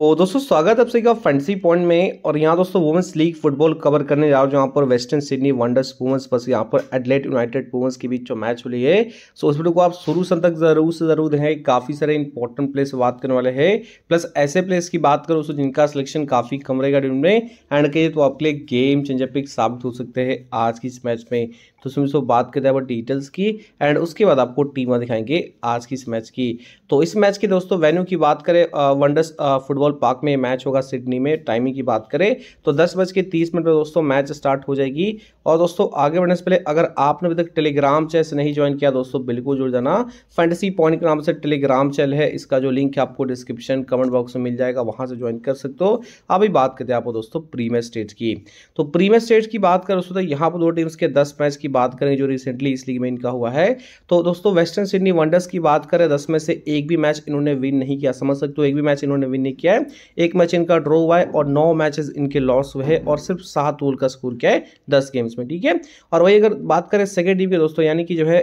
तो दोस्तों स्वागत है आप सभी का फैंसी पॉइंट में और यहाँ दोस्तों वुमेंस लीग फुटबॉल कवर करने जा रहा हूँ जहाँ पर वेस्टर्न सिडनी वंडर्स वुमेंस बस यहाँ पर एडलेट यूनाइटेड वुमेंस के बीच जो मैच हुई है सो उस वीडियो को आप शुरू से तक जरूर से जरूर हैं काफ़ी सारे इंपॉर्टेंट प्लेस बात करने वाले हैं प्लस ऐसे प्लेस की बात करो तो दोस्तों जिनका सिलेक्शन काफ़ी कम रहेगा टीम में एंड कहिए तो आपके लिए गेम चेंजर पिक साबित हो सकते हैं आज की इस मैच में तो उसमें से बात करते हैं अब डिटेल्स की एंड उसके बाद आपको टीम दिखाएंगे आज की इस मैच की तो इस मैच की दोस्तों वेन्यू की बात करें वनडर्स फुटबॉल पार्क में मैच होगा सिडनी में टाइमिंग की बात करें तो दस बज के तीस मिनट में दोस्तों मैच स्टार्ट हो जाएगी और दोस्तों आगे बढ़ने से पहले अगर आपने अभी तक टेलीग्राम चैनल नहीं ज्वाइन किया दोस्तों बिल्कुल जुड़ जाना फैंटेसी पॉइंट के नाम से टेलीग्राम चैनल है इसका जो लिंक है आपको डिस्क्रिप्शन कमेंट बॉक्स में मिल जाएगा वहाँ से ज्वाइन कर सकते हो अभी बात करते हैं आपको दोस्तों प्रीमियर स्टेज की तो प्रीमियर स्टेज की बात करें दोस्तों तो यहाँ पर दो टीम्स के दस मैच की की बात करें जो रिसेंटली इस लीग में इनका हुआ है तो दोस्तों वेस्टर्न सिडनी वंडर्स की बात करें दस में से एक भी मैच इन्होंने विन नहीं किया समझ सकते हो एक भी मैच इन्होंने विन नहीं किया है एक मैच इनका ड्रॉ हुआ है और नौ मैचेस इनके लॉस हुए हैं और सिर्फ सात ओल का स्कोर किया है दस गेम्स में ठीक है और वही अगर बात करें सेकेंड टीम के दोस्तों यानी कि जो है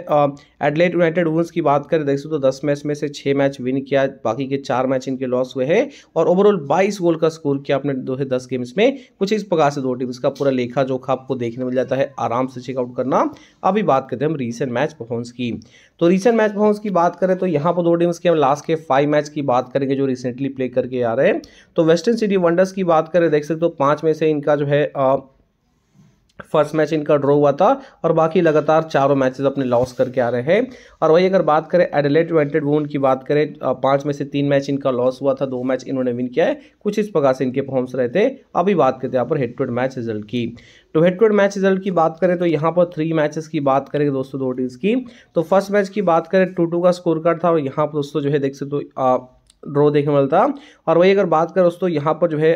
एडलेट यूनाइटेड वुमेंस की बात करें देख सकते हो दस मैच में से छः मैच विन किया बाकी के चार मैच इनके लॉस हुए हैं और ओवरऑल बाईस गोल का स्कोर किया अपने दो है दस गेम्स में कुछ इस प्रकार से दो टीम्स का पूरा लेखा जोखा आपको देखने मिल जाता है आराम से चेकआउट करना हाँ अभी बात करते हैं हम रीसेंट मैच परफॉर्मेंस की तो रीसेंट मैच परफॉर्मेंस की बात करें तो यहाँ पर दो टीम्स के हम लास्ट के फाइव मैच की बात करेंगे जो रिसेंटली प्ले करके आ रहे हैं तो वेस्टर्न सिटी वंडर्स की बात करें देख सकते हो तो पाँच में से इनका जो है आ, फर्स्ट मैच इनका ड्रॉ हुआ था और बाकी लगातार चारों मैचेस अपने लॉस करके आ रहे हैं और वही अगर बात करें एडलेट वेंटेड वून की बात करें पाँच में से तीन मैच इनका लॉस हुआ था दो मैच इन्होंने विन किया है कुछ इस प्रकार से इनके परफॉर्म्स रहे थे अभी बात करते हैं यहाँ पर head to head match result की तो head to head match result की बात करें तो यहाँ पर थ्री मैचेस की बात करें दोस्तों दो टीम्स की तो फर्स्ट मैच की बात करें टू टू का स्कोर कार्ड था और यहाँ पर दोस्तों जो है देख सकते हो ड्रॉ देखने मिलता और वही अगर बात करें दोस्तों यहाँ पर जो है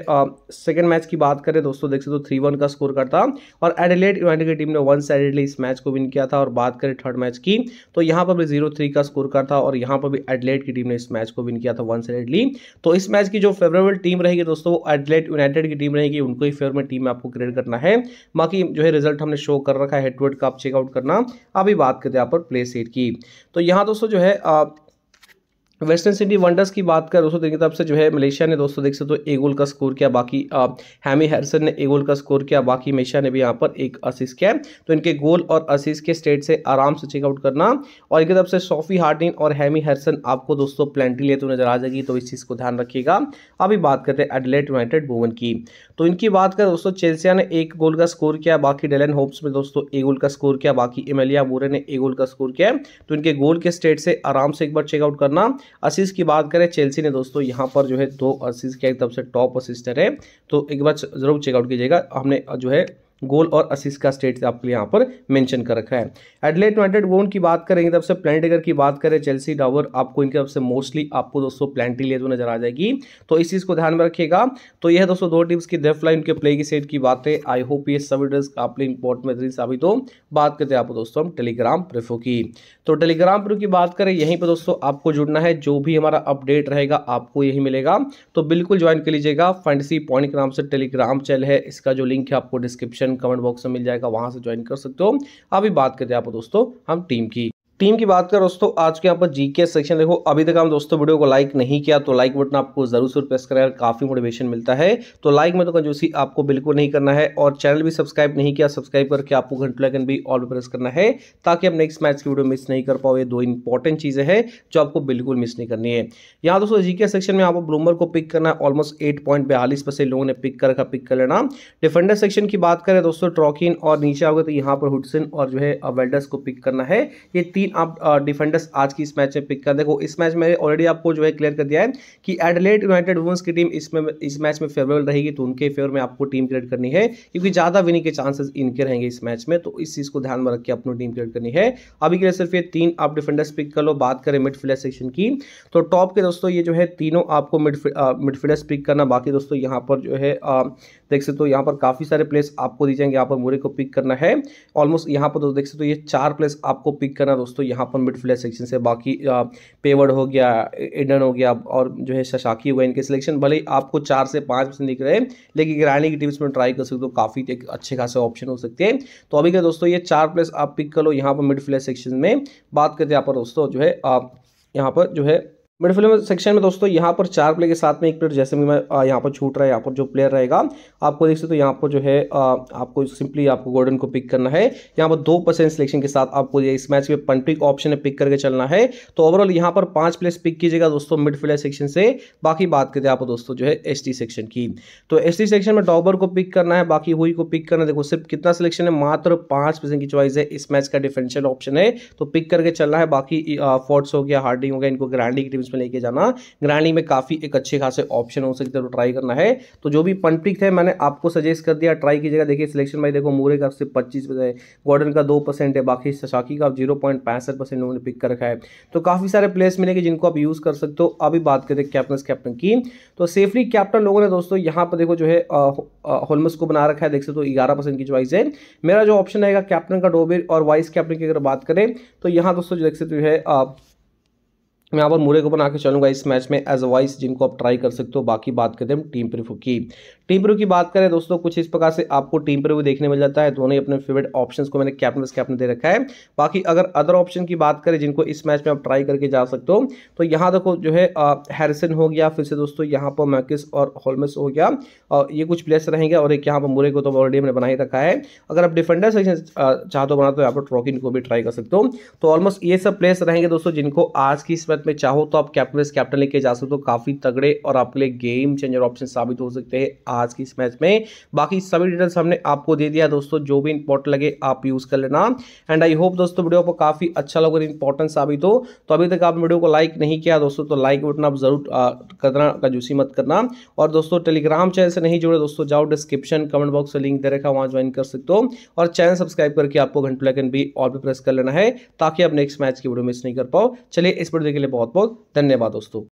सेकेंड मैच की बात करें दोस्तों देख सकते हो थ्री वन का स्कोर करता और एडिलेट यूनाइटेड की टीम ने वन साइडेडली इस मैच को विन किया था और बात करें थर्ड मैच की तो यहाँ पर भी जीरो थ्री का स्कोर करता और यहाँ पर भी एडिलेट की टीम ने इस मैच को विन किया था वन साइडेडली तो इस मैच की जो फेवरेबल टीम रहेगी दोस्तों वो एडिलेट यूनाइटेड की टीम रहेगी उनको ही फेवरेबल टीम आपको क्रिएट करना है बाकी जो है रिजल्ट हमने शो कर रखा है हेडवर्ड का आप चेकआउट करना अभी बात करते हैं यहाँ पर प्ले सेट की तो यहाँ दोस्तों जो है वेस्टर्न सिटी वंडर्स की बात करें दोस्तों देखिए तब से जो है मलेशिया ने दोस्तों देख सकते हो तो एक गोल का स्कोर किया बाकी हैमी हैरसन ने एक गोल का स्कोर किया बाकी मलेशिया ने भी यहाँ पर एक असिस्ट किया तो इनके गोल और असिस्ट के स्टेट से आराम से चेकआउट करना और एक तरफ से सोफी हार्डिन और हैमी हैरसन आपको दोस्तों प्लेंटी लेते हुए नजर आ जाएगी तो इस चीज़ को ध्यान रखिएगा अभी बात करते हैं एडलेट यूनाइटेड वुमन की तो इनकी बात करें दोस्तों चेल्सिया ने एक गोल का स्कोर किया बाकी डेलन होप्स में दोस्तों एक गोल का स्कोर किया बाकी इमेलिया बोरे ने एक गोल का स्कोर किया तो इनके गोल के स्टेट से आराम से एक बार चेकआउट करना असीस की बात करें चेल्सी ने दोस्तों यहाँ पर जो है दो असीस के एकदम से टॉप असिस्टर है तो एक बार जरूर चेकआउट कीजिएगा हमने जो है गोल और असिस का स्टेट आपके लिए यहाँ पर मेंशन कर रखा है एडलेट यूनाइटेड वो उनकी बात करेंगे तब से प्लेंटिगर की बात करें चेल्सी डावर आपको इनकी तरफ से मोस्टली आपको दोस्तों प्लेंटी लेजो तो नजर आ जाएगी तो इस चीज़ को ध्यान में रखिएगा तो यह दोस्तों दो टीम्स की डेफ लाइन के की सेट की बात है आई होप ये सभी ड्रेस आपने में साबित हो बात करते हैं आपको दोस्तों हम टेलीग्राम प्रेफो की तो टेलीग्राम प्रो की बात करें यहीं पर दोस्तों आपको जुड़ना है जो भी हमारा अपडेट रहेगा आपको यही मिलेगा तो बिल्कुल ज्वाइन कर लीजिएगा फंडसी पॉइंट के नाम से टेलीग्राम चैनल है इसका जो लिंक है आपको डिस्क्रिप्शन कमेंट बॉक्स में मिल जाएगा वहां से ज्वाइन कर सकते हो अभी बात करते हैं आप दोस्तों हम टीम की टीम की बात करें दोस्तों आज के यहाँ पर जीके सेक्शन देखो अभी तक हम दोस्तों वीडियो को लाइक नहीं किया तो लाइक बटन आपको जरूर जरूर प्रेस करें काफ़ी मोटिवेशन मिलता है तो लाइक में तो कंजूसी आपको बिल्कुल नहीं करना है और चैनल भी सब्सक्राइब नहीं किया सब्सक्राइब करके आपको लगन भी ऑल प्रेस करना है ताकि आप नेक्स्ट मैच की वीडियो मिस नहीं कर पाओ ये दो इंपॉर्टेंट चीज़ें हैं जो आपको बिल्कुल मिस नहीं करनी है यहाँ दोस्तों जीके सेक्शन में आपको ब्लूमर को पिक करना है ऑलमोस्ट एट पॉइंट बयालीस परसेंट लोगों ने पिक कर रखा पिक कर लेना डिफेंडर सेक्शन की बात करें दोस्तों ट्रॉकिन और नीचे आओगे तो यहाँ पर हुडसन और जो है वेल्डर्स को पिक करना है ये तीन आप डिफेंडर्स आज की इस मैच में पिक कर देखो इस मैच में ऑलरेडी आपको जो है क्लियर कर दिया है कि एडलेट यूनाइटेड वुमेंस की टीम इसमें इस मैच में फेवरेबल रहेगी तो उनके फेवर में आपको टीम क्रिएट करनी है क्योंकि ज़्यादा विनिंग के चांसेस इनके रहेंगे इस मैच में तो इस चीज़ को ध्यान में रख के अपनी टीम क्रिएट करनी है अभी के लिए सिर्फ ये तीन आप डिफेंडर्स पिक कर लो बात करें मिडफील्डर सेक्शन की तो टॉप के दोस्तों ये जो है तीनों आपको मिडफील्डर्स पिक करना बाकी दोस्तों यहाँ पर जो है देख सकते हो यहाँ पर काफ़ी सारे प्लेस आपको दी जाएंगे यहाँ पर मोरे को पिक करना है ऑलमोस्ट यहाँ पर दोस्तों देख सकते हो ये चार प्लेस आपको पिक करना दोस्तों तो यहाँ पर मिड मिडफील्डर सेक्शन से बाकी पेवर्ड हो गया एडन हो गया और जो है शशाकी हो गया इनके सिलेक्शन भले ही आपको चार से पाँच परसेंट दिख रहे लेकिन गिरानी की टीम्स में ट्राई कर सकते हो काफ़ी एक अच्छे खासे ऑप्शन हो सकते हैं तो अभी क्या दोस्तों ये चार प्लेस आप पिक कर लो यहाँ पर मिड मिडफील्डर सेक्शन में बात करते हैं यहाँ पर दोस्तों जो है आप यहाँ पर जो है मिडफील्ड सेक्शन में दोस्तों यहाँ पर चार प्लेयर के साथ में एक प्लेयर जैसे भी मैं यहाँ पर छूट रहा है यहाँ पर जो प्लेयर रहेगा आपको देख सकते हो तो यहाँ पर जो है आपको सिंपली आपको गोल्डन को पिक करना है यहाँ पर दो परसेंट सिलेक्शन के साथ आपको इस मैच में पंटिक ऑप्शन है पिक करके चलना है तो ओवरऑल यहाँ पर पाँच प्लेयर्स पिक कीजिएगा दोस्तों मिडफील्ड सेक्शन से बाकी बात करते हैं आप दोस्तों जो है एस सेक्शन की तो एस सेक्शन में डॉबर को पिक करना है बाकी हुई को पिक करना देखो सिर्फ कितना सिलेक्शन है मात्र पाँच परसेंट की चॉइस है इस मैच का डिफरेंशियल ऑप्शन है तो पिक करके चलना है बाकी फोर्ट्स हो गया हार्डिंग हो गया इनको ग्रांडिंग टीम्स में लेके जाना ग्राइंडिंग में काफ़ी एक अच्छे खासे ऑप्शन हो सकते हैं तो ट्राई करना है तो जो भी पंट्रिक है मैंने आपको सजेस्ट कर दिया ट्राई कीजिएगा देखिए सिलेक्शन भाई देखो मूरे का सिर्फ पच्चीस है गॉर्डन का दो है बाकी सशाकी का जीरो पॉइंट पैंसठ पिक कर रखा है तो काफ़ी सारे प्लेयर्स मिलेंगे जिनको आप यूज़ कर सकते हो अभी बात करें कैप्टन कैप्टन की तो सेफली कैप्टन लोगों ने दोस्तों यहाँ पर देखो जो है होलमस को बना रखा है देख सकते हो ग्यारह परसेंट की चॉइस है मेरा जो ऑप्शन रहेगा कैप्टन का डोबे और वाइस कैप्टन की अगर बात करें तो यहाँ दोस्तों जो देख सकते हो है मैं यहाँ पर मुरे को बना के चलूँगा इस मैच में एज अ वाइस जिनको आप ट्राई कर सकते हो बाकी बात करते हैं टीम प्रूफ की टीम प्रूफ की बात करें दोस्तों कुछ इस प्रकार से आपको टीम प्रूफ देखने मिल जाता है दोनों ही अपने फेवरेट ऑप्शंस को मैंने कैप्टन बस कैप्टन दे रखा है बाकी अगर अदर ऑप्शन की बात करें जिनको इस मैच में आप ट्राई करके जा सकते हो तो यहाँ देखो जो है हैरिसन हो गया फिर से दोस्तों यहाँ पर मैकिस और होलमस हो गया और ये कुछ प्लेयर्स रहेंगे और एक यहाँ पर मुरे को तो ऑलरेडी मैंने बना ही रखा है अगर आप डिफेंडर सेक्शन चाहते हो बना तो यहाँ पर ट्रॉकिन को भी ट्राई कर सकते हो तो ऑलमोस्ट ये सब प्लेयर्स रहेंगे दोस्तों जिनको आज की इस मैच लागत में चाहो तो आप कैपिटल वेस्ट कैपिटल लेके जा सकते हो काफ़ी तगड़े और आपके लिए गेम चेंजर ऑप्शन साबित हो सकते हैं आज की इस मैच में बाकी सभी डिटेल्स हमने आपको दे दिया दोस्तों जो भी इंपॉर्ट लगे आप यूज़ कर लेना एंड आई होप दोस्तों वीडियो को काफ़ी अच्छा लगा इंपॉर्टेंट साबित हो तो अभी तक आप वीडियो को लाइक नहीं किया दोस्तों तो लाइक बटन आप जरूर करना कंजूसी मत करना और दोस्तों टेलीग्राम चैनल से नहीं जुड़े दोस्तों जाओ डिस्क्रिप्शन कमेंट बॉक्स से लिंक दे रखा वहां ज्वाइन कर सकते हो और चैनल सब्सक्राइब करके आपको घंटे लेकिन भी और भी प्रेस कर लेना है ताकि आप नेक्स्ट मैच की वीडियो मिस नहीं कर पाओ चलिए इस वीडियो के लिए बहुत बहुत धन्यवाद दोस्तों